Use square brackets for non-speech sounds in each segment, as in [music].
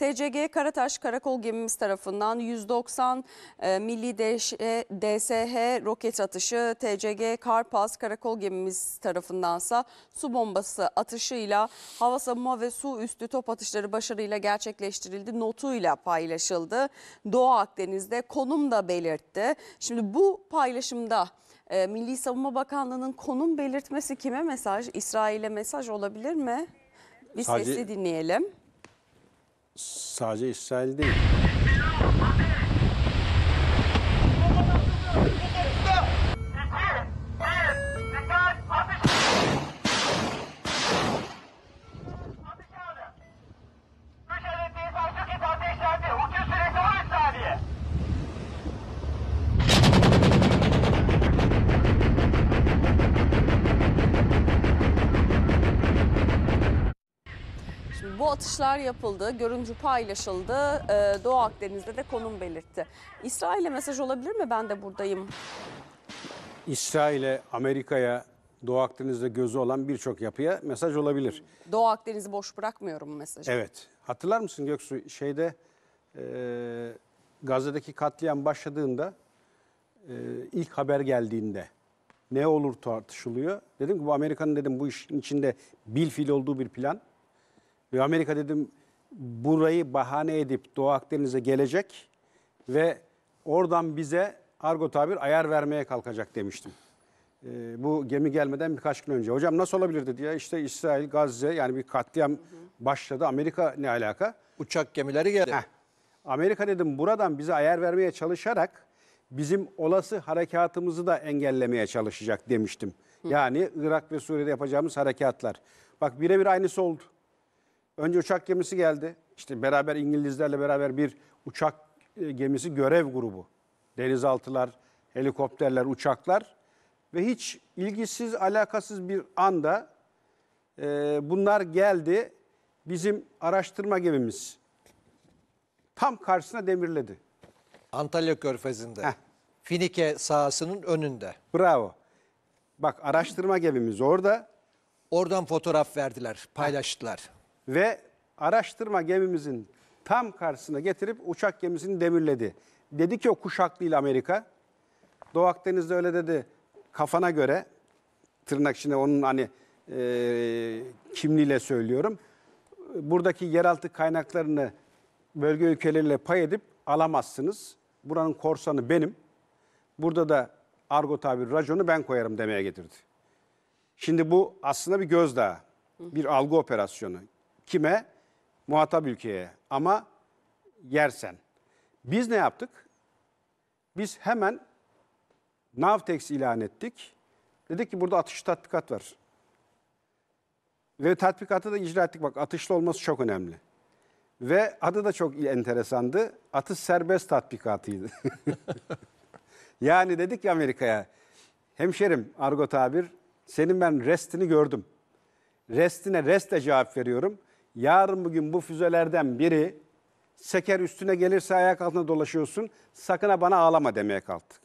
TCG Karataş Karakol gemimiz tarafından 190 e, milli DSH e, roket atışı, TCG Karpaz Karakol gemimiz tarafındansa su bombası atışıyla hava savunma ve su üstü top atışları başarıyla gerçekleştirildi. Notuyla paylaşıldı. Doğu Akdeniz'de konum da belirtti. Şimdi bu paylaşımda e, Milli Savunma Bakanlığı'nın konum belirtmesi kime mesaj? İsrail'e mesaj olabilir mi? Bir sesi dinleyelim sadece İsrail değil. atışlar yapıldı, görüntü paylaşıldı. E, Doğu Akdeniz'de de konum belirtti. İsrail'e mesaj olabilir mi? Ben de buradayım. İsrail'e, Amerika'ya, Doğu Akdeniz'de gözü olan birçok yapıya mesaj olabilir. Doğu Akdeniz'i boş bırakmıyorum mesajı. Evet. Hatırlar mısın Göksu şeyde e, Gazze'deki katliam başladığında e, ilk haber geldiğinde ne olur tartışılıyor. Dedim ki bu Amerika'nın dedim bu işin içinde bil fil olduğu bir plan. Ve Amerika dedim burayı bahane edip Doğu Akdeniz'e gelecek ve oradan bize argo tabir ayar vermeye kalkacak demiştim. E, bu gemi gelmeden birkaç gün önce. Hocam nasıl olabilirdi dedi ya işte İsrail, Gazze yani bir katliam başladı. Amerika ne alaka? Uçak gemileri geldi. Heh. Amerika dedim buradan bize ayar vermeye çalışarak bizim olası harekatımızı da engellemeye çalışacak demiştim. Yani Irak ve Suriye'de yapacağımız harekatlar. Bak birebir aynısı oldu. Önce uçak gemisi geldi. İşte beraber İngilizlerle beraber bir uçak e, gemisi görev grubu. Denizaltılar, helikopterler, uçaklar ve hiç ilgisiz, alakasız bir anda e, bunlar geldi. Bizim araştırma gemimiz tam karşısına demirledi. Antalya Körfezi'nde. Heh. Finike sahasının önünde. Bravo. Bak araştırma gemimiz orada. Oradan fotoğraf verdiler, paylaştılar. Heh ve araştırma gemimizin tam karşısına getirip uçak gemisini demirledi. Dedi ki o kuşaklı ile Amerika. Doğu Akdeniz'de öyle dedi kafana göre tırnak içinde onun hani e, kimliğiyle söylüyorum. Buradaki yeraltı kaynaklarını bölge ülkeleriyle pay edip alamazsınız. Buranın korsanı benim. Burada da argo tabir raconu ben koyarım demeye getirdi. Şimdi bu aslında bir gözdağı, bir algı operasyonu. Kime? Muhatap ülkeye ama yersen. Biz ne yaptık? Biz hemen Navtex ilan ettik. Dedik ki burada atış tatbikat var. Ve tatbikatı da icra ettik. Bak atışlı olması çok önemli. Ve adı da çok enteresandı. Atış serbest tatbikatıydı. [laughs] yani dedik ya Amerika'ya. Hemşerim argo tabir senin ben restini gördüm. Restine restle cevap veriyorum. Yarın bugün bu füzelerden biri seker üstüne gelirse ayak altına dolaşıyorsun. Sakın ha bana ağlama demeye kalktık.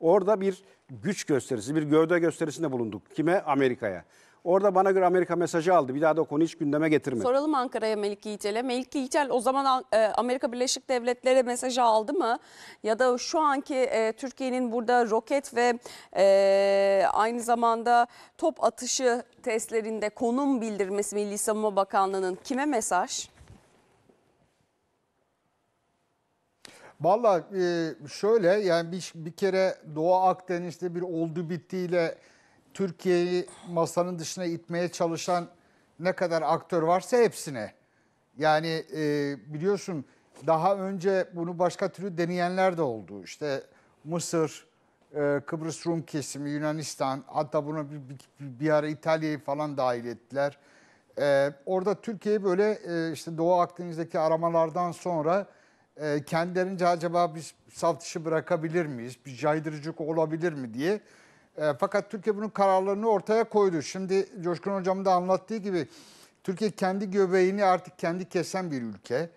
Orada bir güç gösterisi, bir gövde gösterisinde bulunduk. Kime? Amerika'ya. Orada bana göre Amerika mesajı aldı. Bir daha da o konuyu hiç gündeme getirmedi. Soralım Ankara'ya Melik Yiğitel'e. Melik Yiğitel o zaman e, Amerika Birleşik Devletleri mesajı aldı mı? Ya da şu anki e, Türkiye'nin burada roket ve e, aynı zamanda top atışı testlerinde konum bildirmesi Milli Savunma Bakanlığı'nın kime mesaj? Vallahi şöyle yani bir, bir kere Doğu Akdeniz'de bir oldu bittiyle Türkiye'yi masanın dışına itmeye çalışan ne kadar aktör varsa hepsine. Yani e, biliyorsun daha önce bunu başka türlü deneyenler de oldu. İşte Mısır, e, Kıbrıs Rum kesimi, Yunanistan hatta buna bir, bir, bir ara İtalya'yı falan dahil ettiler. E, orada Türkiye'yi böyle e, işte Doğu Akdeniz'deki aramalardan sonra e, kendilerince acaba biz saf dışı bırakabilir miyiz, bir caydırıcık olabilir mi diye e, fakat Türkiye bunun kararlarını ortaya koydu. Şimdi Coşkun Hocam da anlattığı gibi Türkiye kendi göbeğini artık kendi kesen bir ülke.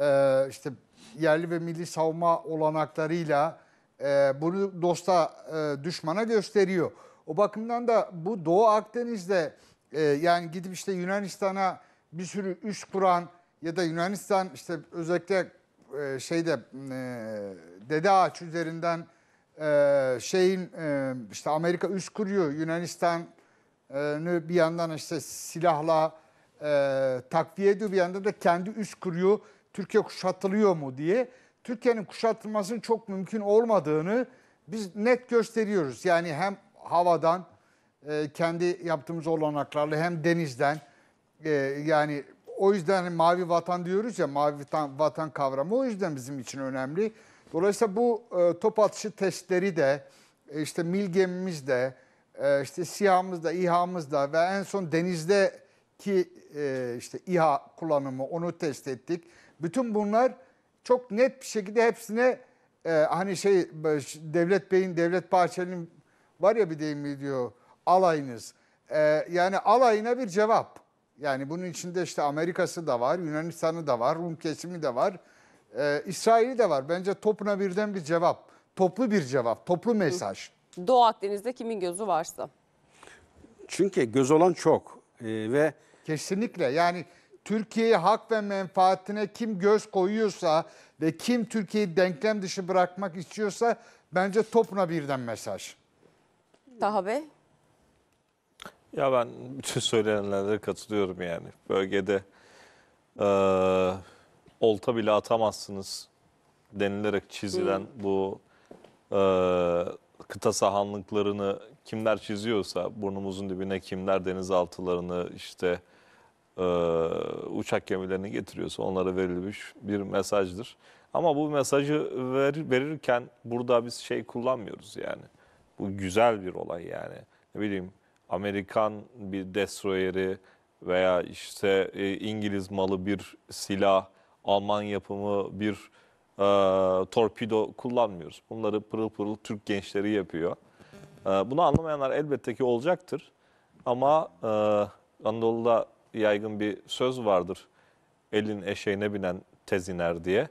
E, işte yerli ve milli savunma olanaklarıyla e, bunu dosta e, düşmana gösteriyor. O bakımdan da bu Doğu Akdeniz'de e, yani gidip işte Yunanistan'a bir sürü üst kuran ya da Yunanistan işte özellikle e, şeyde e, Dede Ağaç üzerinden ee, şeyin e, işte Amerika üst kuruyor Yunanistan'ı bir yandan işte silahla e, takviye ediyor bir yandan da kendi üst kuruyor Türkiye kuşatılıyor mu diye. Türkiye'nin kuşatılmasının çok mümkün olmadığını biz net gösteriyoruz. Yani hem havadan e, kendi yaptığımız olanaklarla hem denizden yani o yüzden hani mavi vatan diyoruz ya mavi vatan kavramı o yüzden bizim için önemli. Dolayısıyla bu e, top atışı testleri de e, işte mil gemimiz de e, işte SİHA'mız da İHA'mız da ve en son denizdeki e, işte İHA kullanımı onu test ettik. Bütün bunlar çok net bir şekilde hepsine e, hani şey Devlet Bey'in Devlet Bahçeli'nin var ya bir deyimi diyor alayınız. E, yani alayına bir cevap. Yani bunun içinde işte Amerika'sı da var, Yunanistan'ı da var, Rum kesimi de var e, İsrail'i de var. Bence topuna birden bir cevap. Toplu bir cevap, toplu mesaj. Doğu Akdeniz'de kimin gözü varsa. Çünkü göz olan çok Ee, ve Kesinlikle yani Türkiye'yi hak ve menfaatine kim göz koyuyorsa ve kim Türkiye'yi denklem dışı bırakmak istiyorsa bence topuna birden mesaj. Taha Bey. Ya ben bütün söylenenlere katılıyorum yani. Bölgede eee olta bile atamazsınız denilerek çizilen bu e, kıta sahanlıklarını kimler çiziyorsa burnumuzun dibine kimler denizaltılarını işte e, uçak gemilerini getiriyorsa onlara verilmiş bir mesajdır. Ama bu mesajı ver, verirken burada biz şey kullanmıyoruz yani. Bu güzel bir olay yani. Ne bileyim Amerikan bir destroyeri veya işte e, İngiliz malı bir silah Alman yapımı bir e, torpido kullanmıyoruz. Bunları pırıl pırıl Türk gençleri yapıyor. E, bunu anlamayanlar elbette ki olacaktır. Ama e, Anadolu'da yaygın bir söz vardır. Elin eşeğine binen tez iner diye.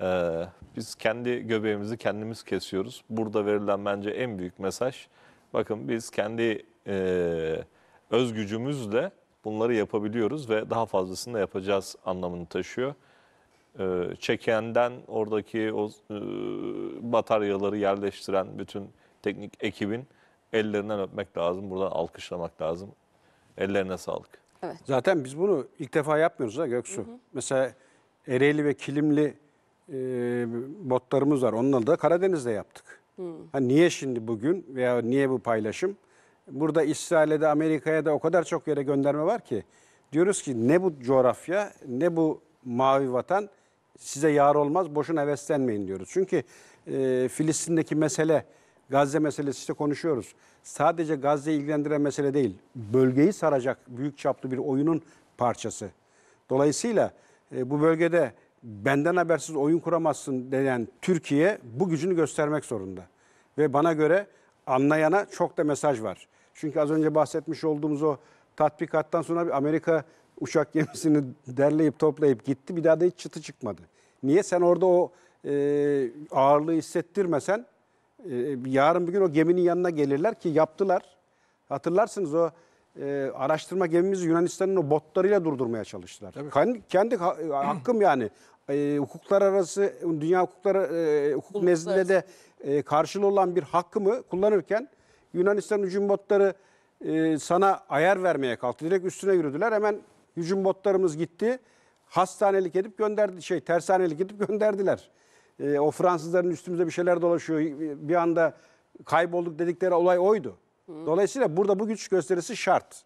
E, biz kendi göbeğimizi kendimiz kesiyoruz. Burada verilen bence en büyük mesaj. Bakın biz kendi e, özgücümüzle bunları yapabiliyoruz ve daha fazlasını da yapacağız anlamını taşıyor. E, çekenden oradaki o e, bataryaları yerleştiren bütün teknik ekibin ellerinden öpmek lazım. Buradan alkışlamak lazım. Ellerine sağlık. Evet. Zaten biz bunu ilk defa yapmıyoruz da Göksu. Hı hı. Mesela Ereğli ve Kilimli e, botlarımız var. Onları da Karadeniz'de yaptık. Hı. Ha, niye şimdi bugün veya niye bu paylaşım? Burada İsrail'e de Amerika'ya da o kadar çok yere gönderme var ki. Diyoruz ki ne bu coğrafya ne bu mavi vatan size yar olmaz boşuna heveslenmeyin diyoruz. Çünkü e, Filistin'deki mesele Gazze meselesi işte konuşuyoruz. Sadece Gazze'yi ilgilendiren mesele değil. Bölgeyi saracak büyük çaplı bir oyunun parçası. Dolayısıyla e, bu bölgede benden habersiz oyun kuramazsın denen Türkiye bu gücünü göstermek zorunda. Ve bana göre anlayana çok da mesaj var. Çünkü az önce bahsetmiş olduğumuz o tatbikattan sonra Amerika uçak gemisini derleyip toplayıp gitti. Bir daha da hiç çıtı çıkmadı. Niye? Sen orada o e, ağırlığı hissettirmesen e, yarın bir gün o geminin yanına gelirler ki yaptılar. Hatırlarsınız o e, araştırma gemimizi Yunanistan'ın o botlarıyla durdurmaya çalıştılar. Kendi, kendi hakkım yani. E, hukuklar arası, dünya hukukları, e, hukuk Hukuklar. nezdinde de e, karşılığı olan bir hakkımı kullanırken Yunanistan'ın hücum botları e, sana ayar vermeye kalktı. Direkt üstüne yürüdüler. Hemen hücum botlarımız gitti. Hastanelik edip gönderdi şey tersanelik edip gönderdiler. E, o Fransızların üstümüzde bir şeyler dolaşıyor. Bir anda kaybolduk dedikleri olay oydu. Dolayısıyla burada bu güç gösterisi şart.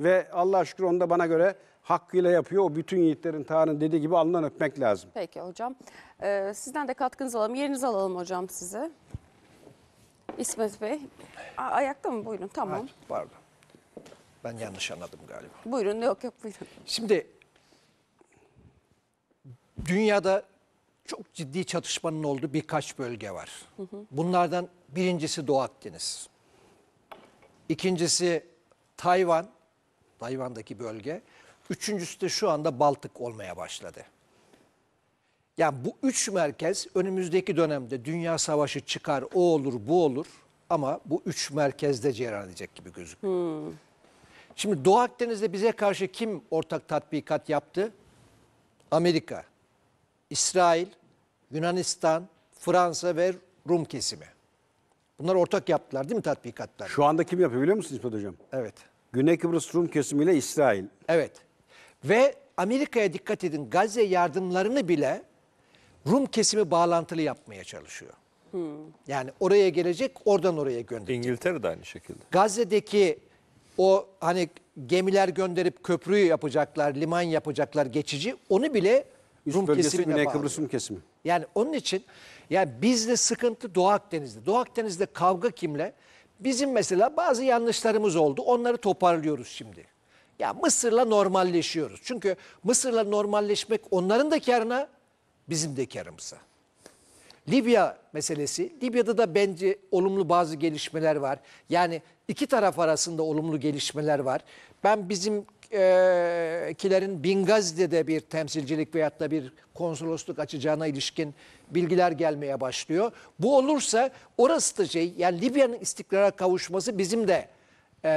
Ve Allah şükür onda bana göre hakkıyla yapıyor. O bütün yiğitlerin Tanrı'nın dediği gibi alnından öpmek lazım. Peki hocam. Ee, sizden de katkınızı alalım. Yerinizi alalım hocam size. İsmet Bey. A ayakta mı? Buyurun. Tamam. Evet, pardon. Ben yanlış anladım galiba. Buyurun yok yok buyurun. Şimdi dünyada çok ciddi çatışmanın olduğu birkaç bölge var. Hı hı. Bunlardan birincisi Doğu Akdeniz. İkincisi Tayvan, Tayvan'daki bölge. Üçüncüsü de şu anda Baltık olmaya başladı. Yani bu üç merkez önümüzdeki dönemde dünya savaşı çıkar, o olur, bu olur. Ama bu üç merkezde cereyan edecek gibi gözüküyor. Hmm. Şimdi Doğu Akdeniz'de bize karşı kim ortak tatbikat yaptı? Amerika, İsrail, Yunanistan, Fransa ve Rum kesimi. Bunlar ortak yaptılar değil mi tatbikatlar? Şu anda kim yapıyor biliyor musunuz İsmet Hocam? Evet. Güney Kıbrıs Rum kesimiyle İsrail. Evet. Ve Amerika'ya dikkat edin Gazze yardımlarını bile Rum kesimi bağlantılı yapmaya çalışıyor. Hmm. Yani oraya gelecek, oradan oraya gönderecek. İngiltere de aynı şekilde. Gazze'deki o hani gemiler gönderip köprüyü yapacaklar, liman yapacaklar geçici. Onu bile Üst Rum kesimi ne? Kıbrıs Rum kesimi. Yani onun için yani bizde sıkıntı Doğu Akdeniz'de. Doğu Akdeniz'de kavga kimle? Bizim mesela bazı yanlışlarımız oldu. Onları toparlıyoruz şimdi. Ya Mısır'la normalleşiyoruz. Çünkü Mısır'la normalleşmek onların da karına, bizim de karımıza. Libya meselesi. Libya'da da bence olumlu bazı gelişmeler var. Yani iki taraf arasında olumlu gelişmeler var. Ben bizimkilerin e, Bingazi'de de bir temsilcilik veyahut da bir konsolosluk açacağına ilişkin bilgiler gelmeye başlıyor. Bu olursa orası da şey yani Libya'nın istikrara kavuşması bizim de e,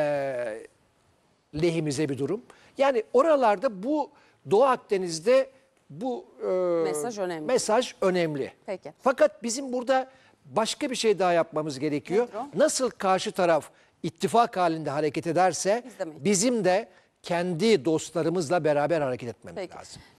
lehimize bir durum. Yani oralarda bu Doğu Akdeniz'de bu e, mesaj önemli. Mesaj önemli. Peki. Fakat bizim burada başka bir şey daha yapmamız gerekiyor. Metro. Nasıl karşı taraf ittifak halinde hareket ederse bizim de kendi dostlarımızla beraber hareket etmemiz Peki. lazım.